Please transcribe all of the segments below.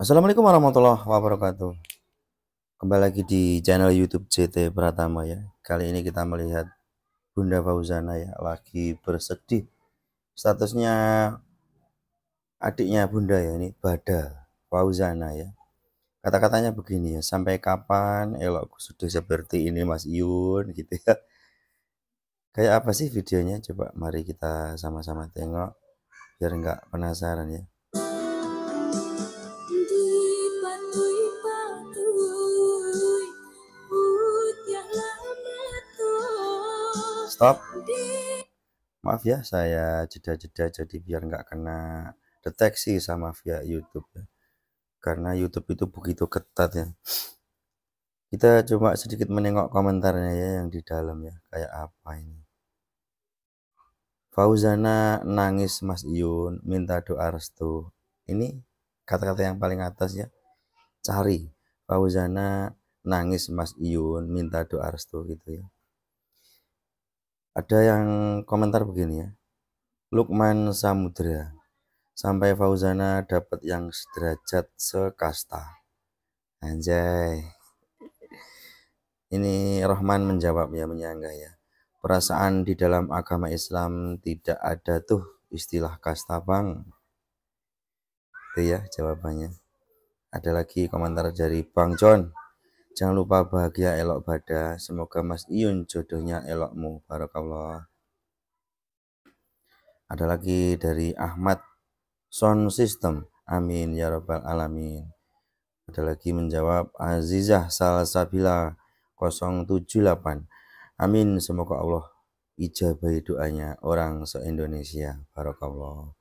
Assalamualaikum warahmatullahi wabarakatuh Kembali lagi di channel youtube JT Pratama ya Kali ini kita melihat Bunda Fauzana ya Lagi bersedih Statusnya Adiknya Bunda ya ini Bada Fauzana ya Kata-katanya begini ya Sampai kapan elok sudah seperti ini Mas Yun gitu ya Kayak apa sih videonya Coba mari kita sama-sama tengok Biar nggak penasaran ya stop maaf ya saya jeda-jeda jadi biar nggak kena deteksi sama via YouTube ya karena YouTube itu begitu ketat ya kita coba sedikit menengok komentarnya ya yang di dalam ya kayak apa ini Fauzana nangis Mas Iyun minta doa restu ini kata-kata yang paling atas ya cari Fauzana nangis Mas Iyun minta doa restu gitu ya ada yang komentar begini ya Lukman Samudra sampai Fauzana dapat yang sederajat sekasta anjay ini Rahman menjawabnya menyanggah ya perasaan di dalam agama Islam tidak ada tuh istilah kasta bang itu ya jawabannya ada lagi komentar dari Bang John Jangan lupa bahagia elok bada. Semoga Mas Iyun jodohnya elokmu. Barakallah. Ada lagi dari Ahmad Son System. Amin ya rabbal alamin. Ada lagi menjawab Azizah Salsabila 078. Amin semoga Allah ijabah doanya orang se-Indonesia. Barakallah.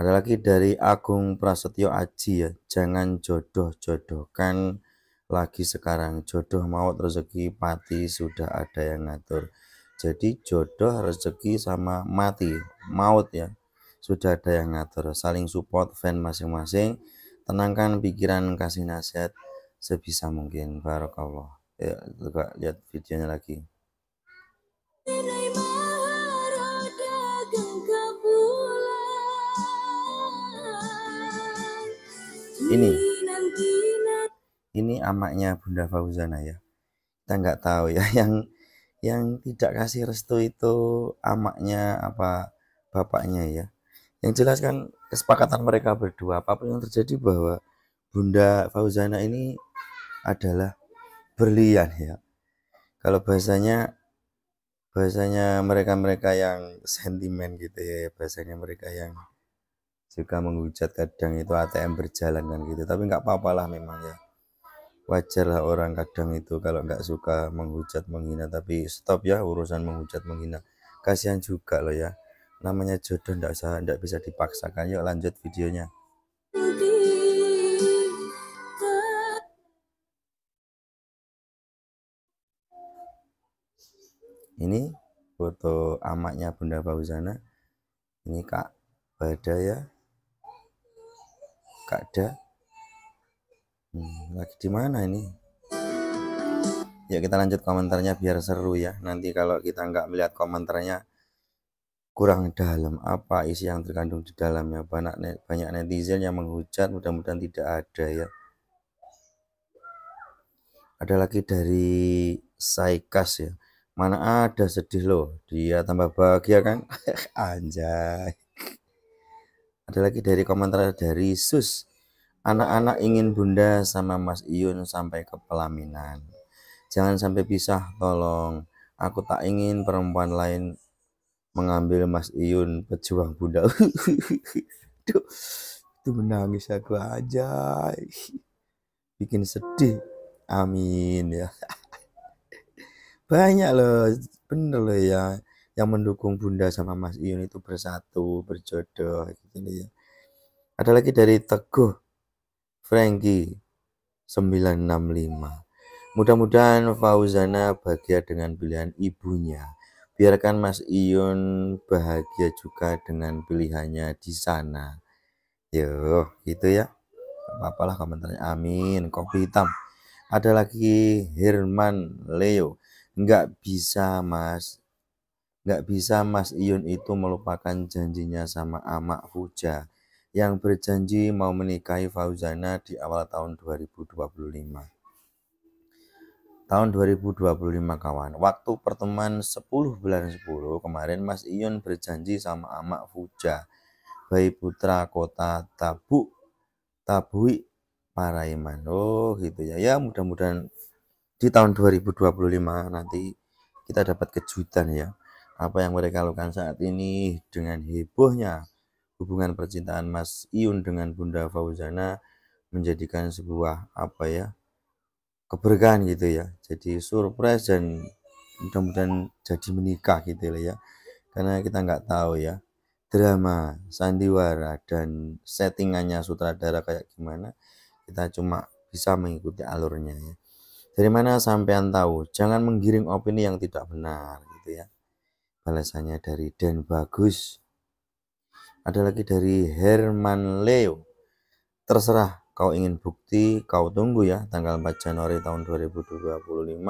Ada lagi dari Agung Prasetyo Aji ya. Jangan jodoh-jodohkan lagi sekarang jodoh maut rezeki mati sudah ada yang ngatur jadi jodoh rezeki sama mati maut ya sudah ada yang ngatur saling support fan masing-masing tenangkan pikiran kasih nasihat sebisa mungkin barokallah ya juga lihat videonya lagi ini ini amaknya Bunda Fauzana ya kita nggak tahu ya yang yang tidak kasih restu itu amaknya apa bapaknya ya yang jelas kan kesepakatan mereka berdua apapun yang terjadi bahwa Bunda Fauzana ini adalah berlian ya kalau bahasanya bahasanya mereka-mereka yang sentimen gitu ya bahasanya mereka yang juga menghujat kadang itu ATM berjalan kan gitu tapi nggak apa-apalah memang ya wajar lah orang kadang itu kalau nggak suka menghujat menghina tapi stop ya urusan menghujat menghina kasihan juga loh ya namanya jodoh nggak usah nggak bisa dipaksakan yuk lanjut videonya ini foto amaknya Bunda pausana ini Kak Bada ya Kak Da Hmm, lagi di mana ini ya kita lanjut komentarnya biar seru ya nanti kalau kita nggak melihat komentarnya kurang dalam apa isi yang terkandung di dalamnya banyak banyak netizen yang menghujat mudah-mudahan tidak ada ya ada lagi dari Saikas ya mana ada sedih loh dia tambah bahagia kan anjay ada lagi dari komentar dari Sus Anak-anak ingin bunda sama Mas Iyun sampai ke pelaminan. Jangan sampai pisah, tolong. Aku tak ingin perempuan lain mengambil Mas Iyun pejuang bunda. Duh, itu menangis aku aja. Bikin sedih. Amin ya. Banyak loh, bener loh ya yang mendukung bunda sama Mas Iyun itu bersatu, berjodoh gitu ya. Ada lagi dari Teguh Frankie 965. Mudah-mudahan Fauzana bahagia dengan pilihan ibunya. Biarkan Mas Iyun bahagia juga dengan pilihannya di sana. Yo, gitu ya. Apalah komentarnya. Amin. Kopi hitam. Ada lagi Herman Leo. Nggak bisa Mas Nggak bisa Mas Iyun itu melupakan janjinya sama Amak Fuja yang berjanji mau menikahi Fauzana di awal tahun 2025. Tahun 2025 kawan, waktu pertemuan 10 bulan 10 kemarin Mas Iyun berjanji sama Amak Fuja, bayi putra kota Tabu Tabui, Paraiman. Oh gitu ya, ya mudah-mudahan di tahun 2025 nanti kita dapat kejutan ya. Apa yang mereka lakukan saat ini dengan hebohnya hubungan percintaan Mas Iun dengan Bunda Fauzana menjadikan sebuah apa ya keberkahan gitu ya jadi surprise dan mudah-mudahan jadi menikah gitu lah ya karena kita nggak tahu ya drama sandiwara dan settingannya sutradara kayak gimana kita cuma bisa mengikuti alurnya ya dari mana sampean tahu jangan menggiring opini yang tidak benar gitu ya balasannya dari Dan Bagus ada lagi dari Herman Leo. Terserah kau ingin bukti, kau tunggu ya tanggal 4 Januari tahun 2025.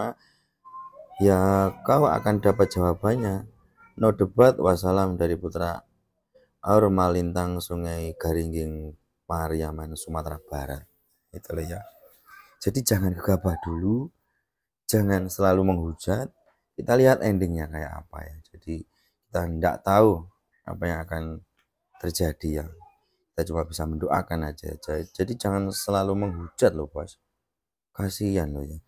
Ya, kau akan dapat jawabannya. No debat, wassalam dari putra Arma Lintang Sungai Garingging Pariaman Sumatera Barat. itu ya. Jadi jangan gegabah dulu, jangan selalu menghujat. Kita lihat endingnya kayak apa ya. Jadi kita tidak tahu apa yang akan terjadi ya kita cuma bisa mendoakan aja jadi jangan selalu menghujat loh bos kasihan loh ya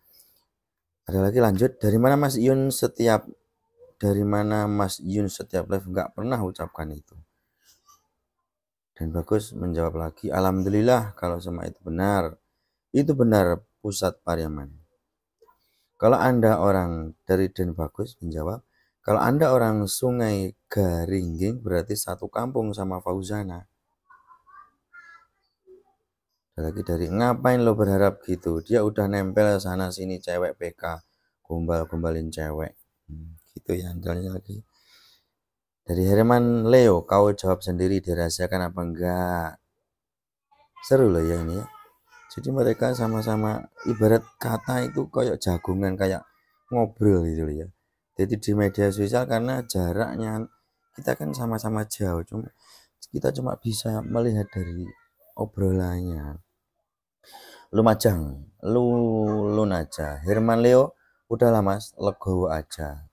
ada lagi lanjut dari mana Mas Yun setiap dari mana Mas Yun setiap live nggak pernah ucapkan itu dan bagus menjawab lagi Alhamdulillah kalau semua itu benar itu benar pusat Pariaman kalau Anda orang dari dan Bagus menjawab, kalau Anda orang sungai Garingging berarti satu kampung sama Fauzana. lagi dari ngapain lo berharap gitu? Dia udah nempel sana sini cewek PK, gombal-gombalin cewek. Hmm, gitu ya anjalnya lagi. Dari Herman Leo, kau jawab sendiri Dirasakan apa enggak? Seru loh ya ini ya. Jadi mereka sama-sama ibarat kata itu kayak jagungan, kayak ngobrol gitu loh ya jadi di media sosial karena jaraknya kita kan sama-sama jauh cuma kita cuma bisa melihat dari obrolannya Lumajang lu lun aja Herman Leo udah lama legowo aja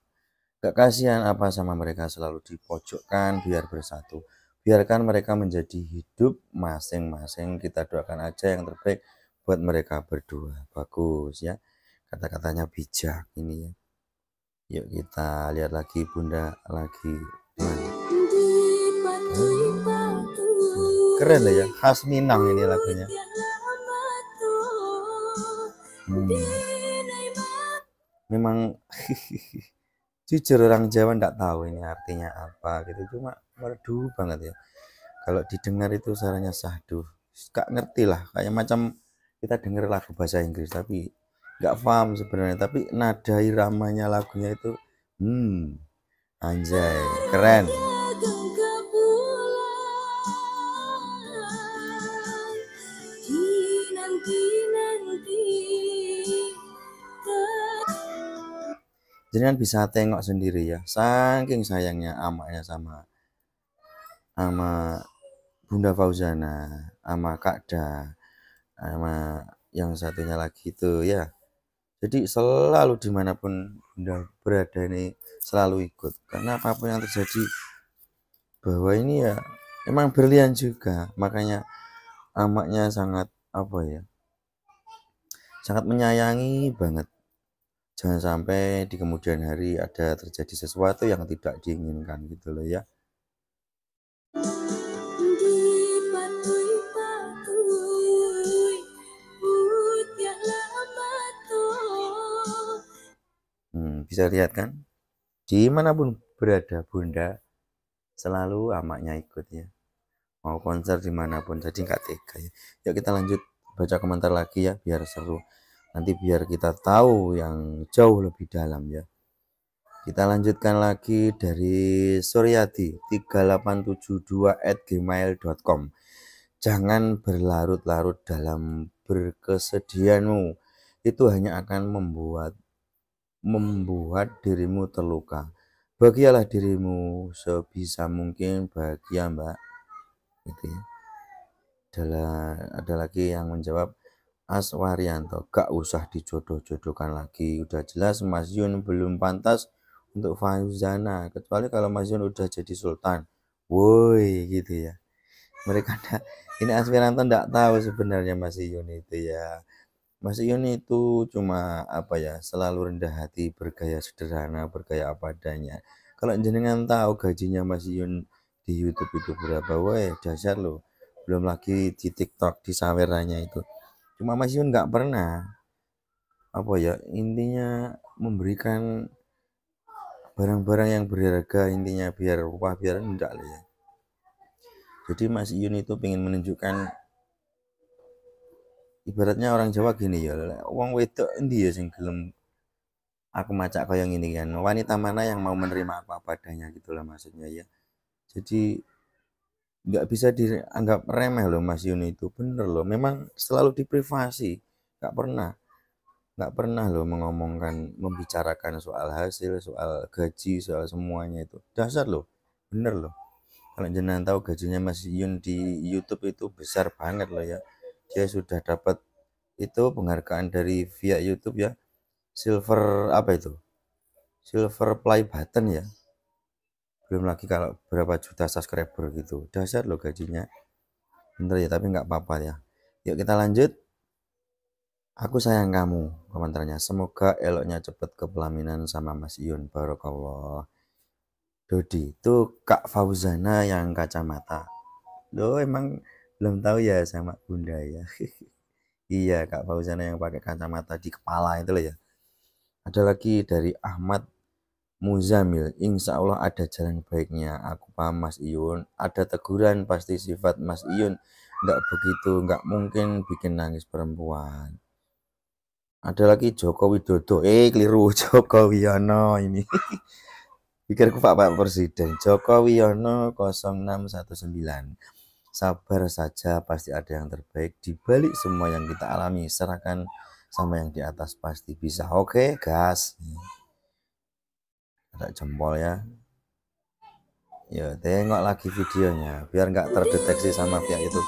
gak kasihan apa sama mereka selalu dipojokkan biar bersatu biarkan mereka menjadi hidup masing-masing kita doakan aja yang terbaik buat mereka berdua bagus ya kata-katanya bijak ini ya yuk kita lihat lagi bunda lagi keren ya khas Minang ini lagunya hmm. memang jujur orang Jawa enggak tahu ini artinya apa gitu cuma merdu banget ya kalau didengar itu suaranya sahdu gak ngerti lah kayak macam kita dengar lagu bahasa Inggris tapi nggak paham sebenarnya tapi nada iramanya lagunya itu hmm anjay keren jadi kan bisa tengok sendiri ya saking sayangnya amaknya sama sama Bunda Fauzana sama Kak Da sama yang satunya lagi itu ya jadi selalu dimanapun bunda berada ini selalu ikut karena apapun yang terjadi bahwa ini ya emang berlian juga makanya amaknya sangat apa ya sangat menyayangi banget jangan sampai di kemudian hari ada terjadi sesuatu yang tidak diinginkan gitu loh ya bisa lihat kan dimanapun berada bunda selalu amaknya ikut ya mau konser dimanapun jadi nggak tega ya yuk kita lanjut baca komentar lagi ya biar seru nanti biar kita tahu yang jauh lebih dalam ya kita lanjutkan lagi dari Suryadi 3872 at gmail.com jangan berlarut-larut dalam berkesedihanmu itu hanya akan membuat membuat dirimu terluka. Bagialah dirimu sebisa mungkin bahagia, Mbak. Gitu ya. Adalah ada lagi yang menjawab Aswarianto, gak usah dijodoh-jodohkan lagi. Udah jelas Mas Yun belum pantas untuk Fauzana, kecuali kalau Mas Yun udah jadi sultan. Woi, gitu ya. Mereka ini aspiranto ndak tahu sebenarnya Mas Yun itu ya Mas Ion itu cuma apa ya selalu rendah hati bergaya sederhana bergaya apa adanya kalau jenengan tahu gajinya Mas Ion di YouTube itu berapa weh dasar loh belum lagi di TikTok di sawerannya itu cuma Mas Ion nggak pernah apa ya intinya memberikan barang-barang yang berharga intinya biar wah biar enggak lah ya jadi Mas Ion itu ingin menunjukkan ibaratnya orang Jawa gini ya wong wedok endi ya sing gelem aku macak kaya ini kan wanita mana yang mau menerima apa apa adanya gitulah maksudnya ya jadi nggak bisa dianggap remeh loh Mas Yuni itu bener loh memang selalu diprivasi nggak pernah nggak pernah loh mengomongkan membicarakan soal hasil soal gaji soal semuanya itu dasar loh bener loh kalau jenengan tahu gajinya Mas Yun di YouTube itu besar banget loh ya dia sudah dapat itu penghargaan dari via YouTube ya silver apa itu silver play button ya belum lagi kalau berapa juta subscriber gitu dasar lo gajinya bener ya tapi nggak apa-apa ya yuk kita lanjut aku sayang kamu komentarnya semoga eloknya cepet ke pelaminan sama Mas Iyun barokallah Dodi itu Kak Fauzana yang kacamata loh emang belum tahu ya sama bunda ya iya kak Fauzana yang pakai kacamata di kepala itu loh ya ada lagi dari Ahmad Muzamil Insya Allah ada jalan baiknya aku paham Mas Iyun ada teguran pasti sifat Mas Iyun nggak begitu nggak mungkin bikin nangis perempuan ada lagi Joko Widodo eh keliru Joko Wiono ini pikirku Pak Pak Presiden Joko Wiono 0619 sabar saja pasti ada yang terbaik di balik semua yang kita alami serahkan sama yang di atas pasti bisa oke gas ada jempol ya ya tengok lagi videonya biar nggak terdeteksi sama pihak itu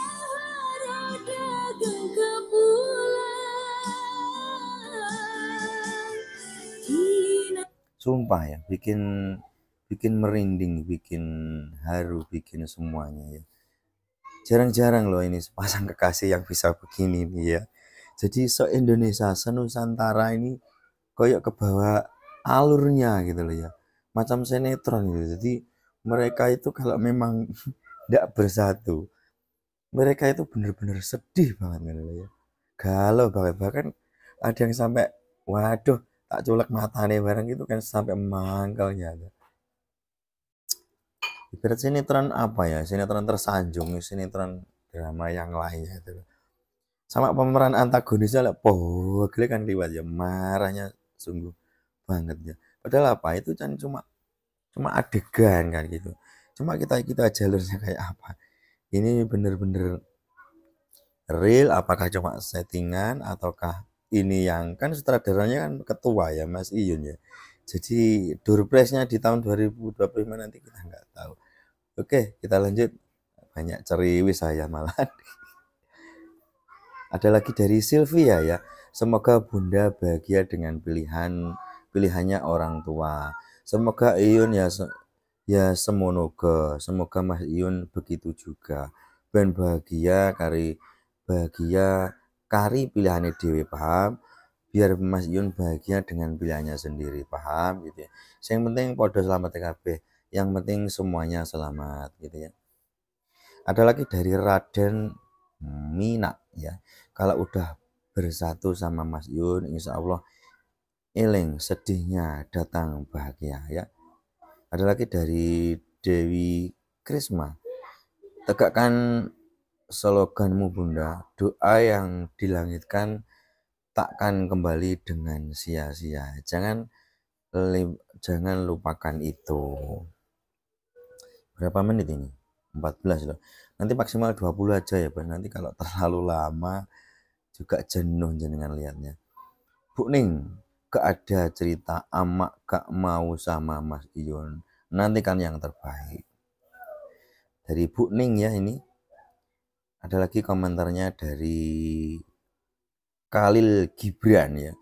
sumpah ya bikin bikin merinding bikin haru bikin semuanya ya jarang-jarang loh ini sepasang kekasih yang bisa begini nih ya jadi se Indonesia se Nusantara ini koyok ke bawah alurnya gitu loh ya macam sinetron gitu jadi mereka itu kalau memang tidak bersatu mereka itu benar-benar sedih banget gitu loh ya galau banget bahkan ada yang sampai waduh tak culek matanya bareng gitu kan sampai ya. gitu ibarat sinetron apa ya sinetron tersanjung sinetron drama yang lainnya itu sama pemeran antagonisnya lah pogle kan di wajah ya, marahnya sungguh banget ya padahal apa itu kan cuma cuma adegan kan gitu cuma kita kita jalurnya kayak apa ini bener-bener real apakah cuma settingan ataukah ini yang kan sutradaranya kan ketua ya Mas Iyun ya jadi door di tahun 2025 nanti kita nggak tahu. Oke, kita lanjut. Banyak ceriwis saya malah. Ada lagi dari Sylvia ya. Semoga Bunda bahagia dengan pilihan pilihannya orang tua. Semoga Iyun ya ya semonoga. Semoga Mas Iyun begitu juga. Ben bahagia kari bahagia kari pilihannya dewi paham biar Mas Yun bahagia dengan pilihannya sendiri paham gitu ya yang penting podo selamat TKB yang penting semuanya selamat gitu ya ada lagi dari Raden Mina ya kalau udah bersatu sama Mas Yun insya Allah eling sedihnya datang bahagia ya ada lagi dari Dewi Krisma tegakkan sloganmu bunda doa yang dilangitkan takkan kembali dengan sia-sia. Jangan jangan lupakan itu. Berapa menit ini? 14 loh. Nanti maksimal 20 aja ya, Bang. Nanti kalau terlalu lama juga jenuh jenengan liatnya. Bu Ning, gak ada cerita amak gak mau sama Mas Iyon. kan yang terbaik. Dari Bu Ning ya ini. Ada lagi komentarnya dari Khalil Gibran ya.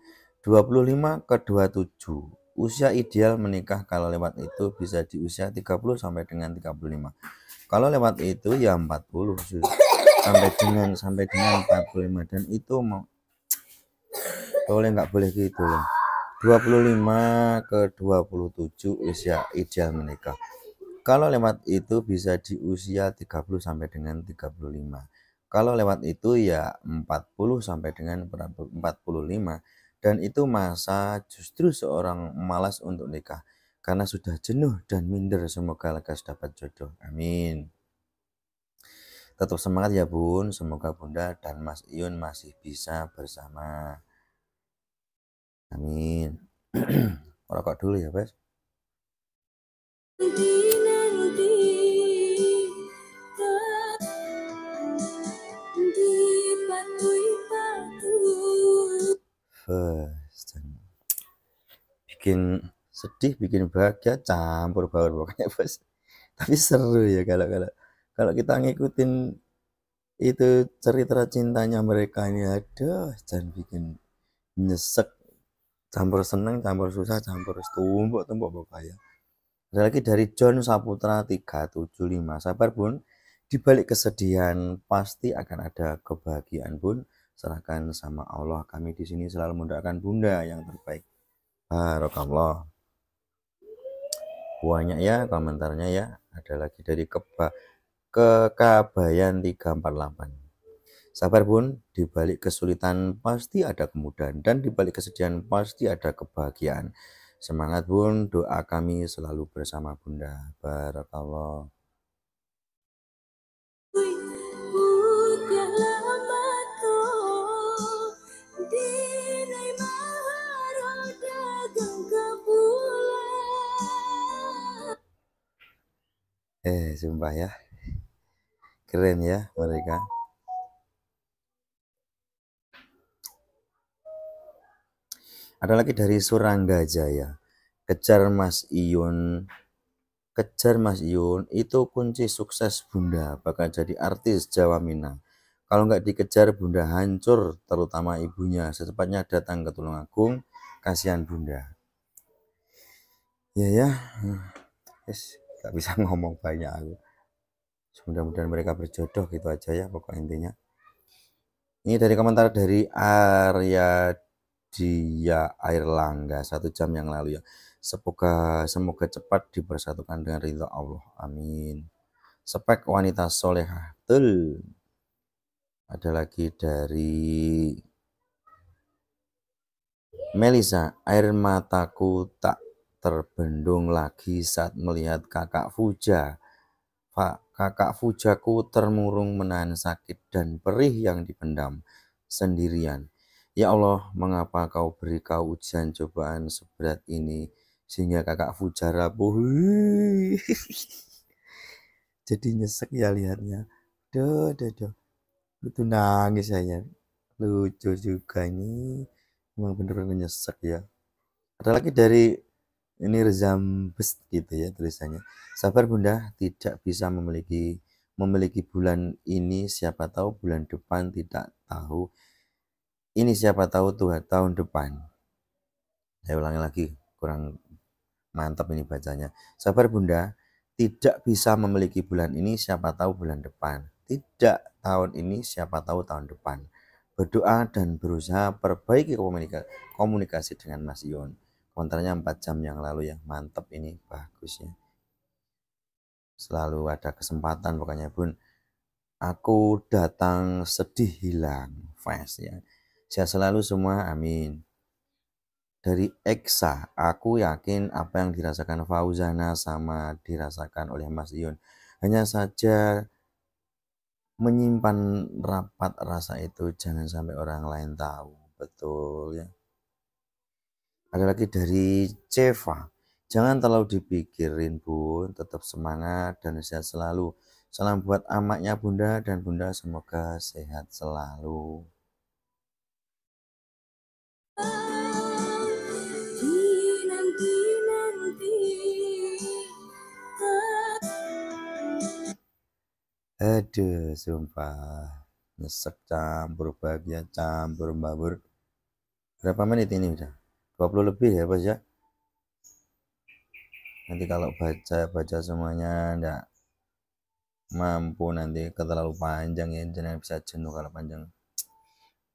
25 ke 27. Usia ideal menikah kalau lewat itu bisa di usia 30 sampai dengan 35. Kalau lewat itu ya 40 sampai dengan sampai dengan 45 dan itu mau boleh nggak boleh gitu loh. 25 ke 27 usia ideal menikah. Kalau lewat itu bisa di usia 30 sampai dengan 35. Kalau lewat itu ya 40 sampai dengan 45 dan itu masa justru seorang malas untuk nikah karena sudah jenuh dan minder semoga lekas dapat jodoh. Amin. Tetap semangat ya bun, semoga bunda dan mas Iun masih bisa bersama. Amin. Rokok dulu ya, Bes. bikin sedih bikin bahagia campur baur pokoknya bos tapi seru ya kalau kalau kalau kita ngikutin itu cerita cintanya mereka ini ada dan bikin nyesek campur seneng campur susah campur tumbuk tumbuk pokoknya ada lagi dari John Saputra 375 sabar bun di balik kesedihan pasti akan ada kebahagiaan bun serahkan sama Allah kami di sini selalu mendoakan bunda yang terbaik Barokallah banyak ya komentarnya ya ada lagi dari keba kekabayan 348 sabar bun dibalik kesulitan pasti ada kemudahan dan dibalik kesedihan pasti ada kebahagiaan semangat bun doa kami selalu bersama bunda Barokallah eh sumpah ya keren ya mereka ada lagi dari Surangga Jaya kejar Mas Iyun kejar Mas Iyun itu kunci sukses Bunda bakal jadi artis Jawa Minang kalau nggak dikejar Bunda hancur terutama ibunya secepatnya datang ke Tulungagung kasihan Bunda ya ya yes gak bisa ngomong banyak aku mudah-mudahan mereka berjodoh gitu aja ya pokok intinya ini dari komentar dari Arya Dia Air Langga satu jam yang lalu ya semoga semoga cepat dipersatukan dengan ridho Allah amin spek wanita solehah tul. ada lagi dari Melisa air mataku tak terbendung lagi saat melihat kakak Fuja. Pak, kakak Fujaku termurung menahan sakit dan perih yang dipendam sendirian. Ya Allah, mengapa kau beri kau ujian cobaan seberat ini sehingga kakak Fuja rapuh. Jadi nyesek ya lihatnya. Duh, duh, duh. Itu nangis saya. Ya. Lucu juga ini. memang benar bener nyesek ya. Ada lagi dari ini Rezambes gitu ya tulisannya sabar bunda tidak bisa memiliki memiliki bulan ini siapa tahu bulan depan tidak tahu ini siapa tahu Tuhan tahun depan saya ulangi lagi kurang mantap ini bacanya sabar bunda tidak bisa memiliki bulan ini siapa tahu bulan depan tidak tahun ini siapa tahu tahun depan berdoa dan berusaha perbaiki komunikasi dengan Mas Yon konternya 4 jam yang lalu ya mantep ini bagusnya selalu ada kesempatan pokoknya bun aku datang sedih hilang fast ya saya selalu semua amin dari Eksa, aku yakin apa yang dirasakan Fauzana sama dirasakan oleh Mas Yun. Hanya saja menyimpan rapat rasa itu jangan sampai orang lain tahu. Betul ya. Ada lagi dari Ceva. Jangan terlalu dipikirin bun, tetap semangat dan sehat selalu. Salam buat amaknya bunda dan bunda semoga sehat selalu. Aduh, sumpah. Nyesek campur bahagia campur babur. Berapa menit ini udah? 20 lebih ya bos ya nanti kalau baca baca semuanya ndak mampu nanti terlalu panjang ya jangan bisa jenuh kalau panjang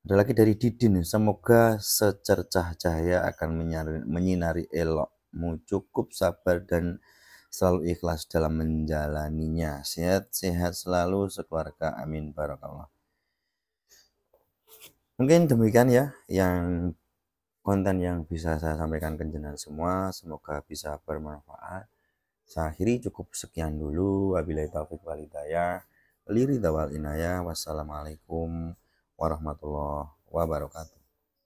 ada lagi dari Didin semoga secercah cahaya akan menyinari, menyinari elokmu cukup sabar dan selalu ikhlas dalam menjalaninya sehat sehat selalu sekeluarga amin barokallah mungkin demikian ya yang konten yang bisa saya sampaikan ke jenazah semua. Semoga bisa bermanfaat. Saya akhiri cukup sekian dulu. Wabillahi taufiq walhidayah. Liri liridawal inayah. Wassalamualaikum warahmatullahi wabarakatuh.